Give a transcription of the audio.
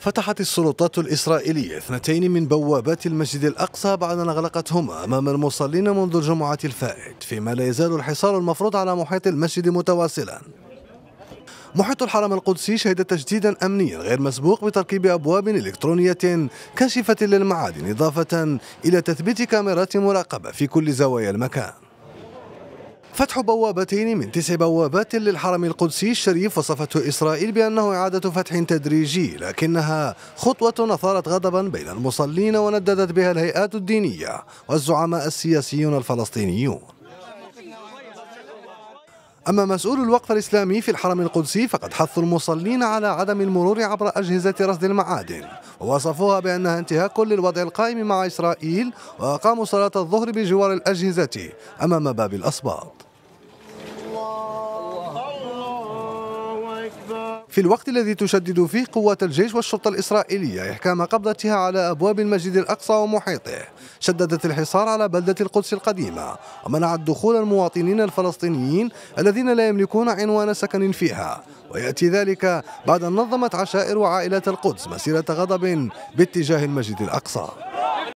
فتحت السلطات الإسرائيلية اثنتين من بوابات المسجد الأقصى بعد أن أغلقتهما أمام المصلين منذ الجمعة الفائت فيما لا يزال الحصار المفروض على محيط المسجد متواصلا محيط الحرم القدسي شهد تجديدا أمنيا غير مسبوق بتركيب أبواب إلكترونية كاشفة للمعادن إضافة إلى تثبيت كاميرات مراقبة في كل زوايا المكان فتح بوابتين من تسع بوابات للحرم القدسي الشريف وصفته إسرائيل بأنه إعادة فتح تدريجي لكنها خطوة أثارت غضبا بين المصلين ونددت بها الهيئات الدينية والزعماء السياسيون الفلسطينيون أما مسؤول الوقف الإسلامي في الحرم القدسي فقد حثوا المصلين على عدم المرور عبر أجهزة رصد المعادن ووصفوها بأنها انتهاك للوضع القائم مع إسرائيل وأقاموا صلاة الظهر بجوار الأجهزة أمام باب الأصباط في الوقت الذي تشدد فيه قوات الجيش والشرطة الإسرائيلية إحكام قبضتها على أبواب المسجد الأقصى ومحيطه شددت الحصار على بلدة القدس القديمة ومنعت دخول المواطنين الفلسطينيين الذين لا يملكون عنوان سكن فيها ويأتي ذلك بعد أن نظمت عشائر وعائلات القدس مسيرة غضب باتجاه المسجد الأقصى